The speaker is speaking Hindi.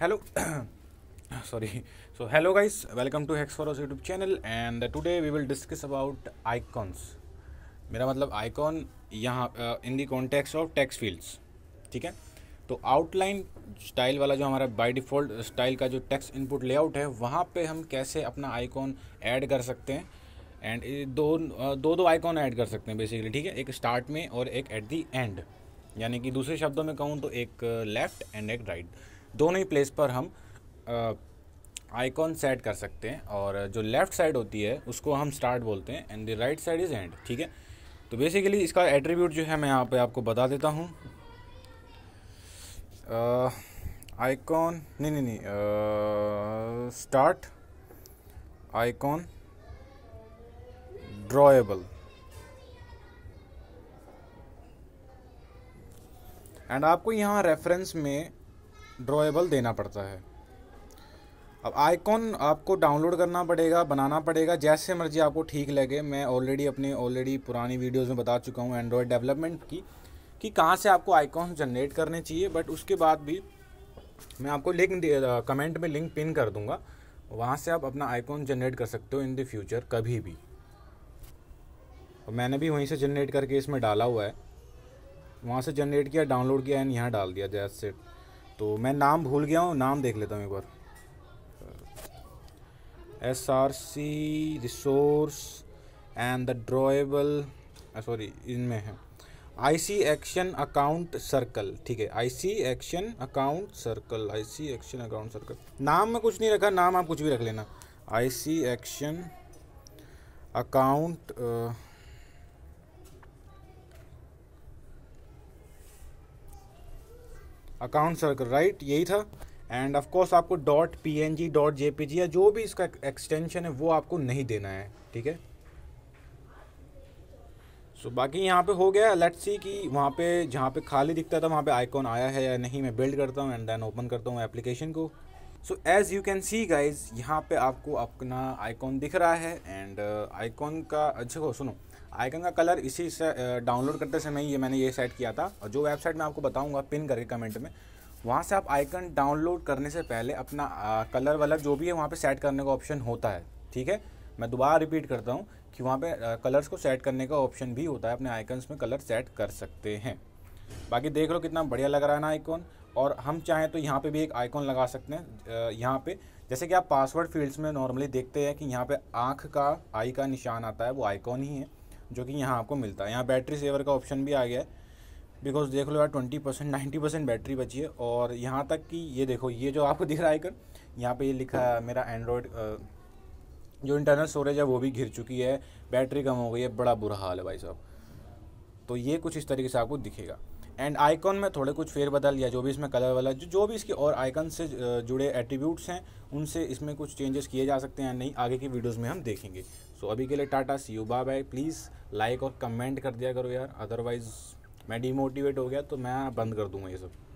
Hello sorry so hello guys welcome to hex for YouTube channel and today we will discuss about icons मेरा मतलब आइकॉन यहाँ in the context of text fields ठीक है तो आउटलाइन स्टाइल वाला जो हमारा बाय डिफ़ॉल्ट स्टाइल का जो टेक्स्ट इनपुट लेआउट है वहाँ पे हम कैसे अपना आइकॉन ऐड कर सकते हैं एंड uh, uh, दो दो दो आइकॉन ऐड कर सकते हैं बेसिकली ठीक है एक स्टार्ट में और एक एट दी एंड यानी कि दूसरे शब्दों में कहूँ तो एक लेफ़्ट uh, एंड एक राइट right. दोनों ही प्लेस पर हम आइकॉन सेट कर सकते हैं और जो लेफ़्ट साइड होती है उसको हम स्टार्ट बोलते हैं and the right side is end ठीक है तो बेसिकली इसका एट्रीब्यूट जो है मैं यहाँ पे आपको बता देता हूँ आइकॉन नहीं नहीं नहीं स्टार्ट आइकॉन ड्रॉएबल एंड आपको यहाँ रेफरेंस में ड्रॉएबल देना पड़ता है अब आइकॉन आपको डाउनलोड करना पड़ेगा बनाना पड़ेगा जैसे मर्जी आपको ठीक लगे मैं ऑलरेडी अपने ऑलरेडी पुरानी वीडियोस में बता चुका हूँ एंड्रॉयड डेवलपमेंट की कि कहाँ से आपको आइकॉन जनरेट करने चाहिए बट उसके बाद भी मैं आपको लिंक कमेंट में लिंक पिन कर दूँगा वहाँ से आप अपना आइकॉन जनरेट कर सकते हो इन द फ्यूचर कभी भी और मैंने भी वहीं से जनरेट करके इसमें डाला हुआ है वहाँ से जनरेट किया डाउनलोड किया एंड यहाँ डाल दिया जैसे तो मैं नाम भूल गया हूँ नाम देख लेता हूँ एक बार S R C resource and the drawable sorry इनमें है I C action account circle ठीक है IC action account circle I C action account circle नाम में कुछ नहीं रखा नाम आप कुछ भी रख लेना I C action account account circle right यही था एंड ऑफ कोर्स आपको dot P N G dot J P G या जो भी इसका एक्सटेंशन है वो आपको नहीं देना है ठीक है सो so, बाकी यहाँ पे हो गया लेट सी कि वहाँ पे जहाँ पे खाली दिखता था वहाँ पे आइकॉन आया है या नहीं मैं बिल्ड करता हूँ एंड देन ओपन करता हूँ एप्लीकेशन को so as you can see guys यहाँ पे आपको अपना आइकॉन दिख रहा है एंड आइकॉन uh, का अच्छा सुनो आइकन का कलर इसी से डाउनलोड करते समय ये मैंने ये सेट किया था और जो वेबसाइट मैं आपको बताऊँगा पिन करके कमेंट में वहाँ से आप आइकन डाउनलोड करने से पहले अपना आ, कलर वलर जो भी है वहाँ पर सेट करने का ऑप्शन होता है ठीक है मैं दोबारा रिपीट करता हूँ कि वहाँ पर कलर्स को सेट करने का ऑप्शन भी होता है अपने आइकन्स में कलर सेट कर सकते हैं बाकी देख लो कितना बढ़िया लग रहा है ना आइकॉन और हम चाहें तो यहाँ पे भी एक आइकॉन लगा सकते हैं यहाँ पे जैसे कि आप पासवर्ड फील्ड्स में नॉर्मली देखते हैं कि यहाँ पे आँख का आई का निशान आता है वो आइकॉन ही है जो कि यहाँ आपको मिलता है यहाँ बैटरी सेवर का ऑप्शन भी आ गया है बिकॉज देख लो यार twenty percent ninety percent battery बची है और यहाँ तक कि ये देखो ये जो आपको दिख रहा है कर यहाँ पे ये लिखा है मेरा एंड्रॉयड जो इंटरनल स्टोरेज है वो भी घिर चुकी है बैटरी कम हो गई है बड़ा बुरा हाल है भाई साहब तो ये कुछ इस तरीके से आपको दिखेगा एंड आइकॉन में थोड़े कुछ फेरबदल या जो भी इसमें कलर वाला जो जो भी इसके और आइकन से जुड़े एट्रीब्यूट्स हैं उनसे इसमें कुछ चेंजेस किए जा सकते हैं या नहीं आगे की वीडियोस में हम देखेंगे सो so, अभी के लिए tata see you bye bye please like और कमेंट कर दिया करो यार अदरवाइज़ मैं डिमोटिवेट हो गया तो मैं बंद कर दूंगा ये सब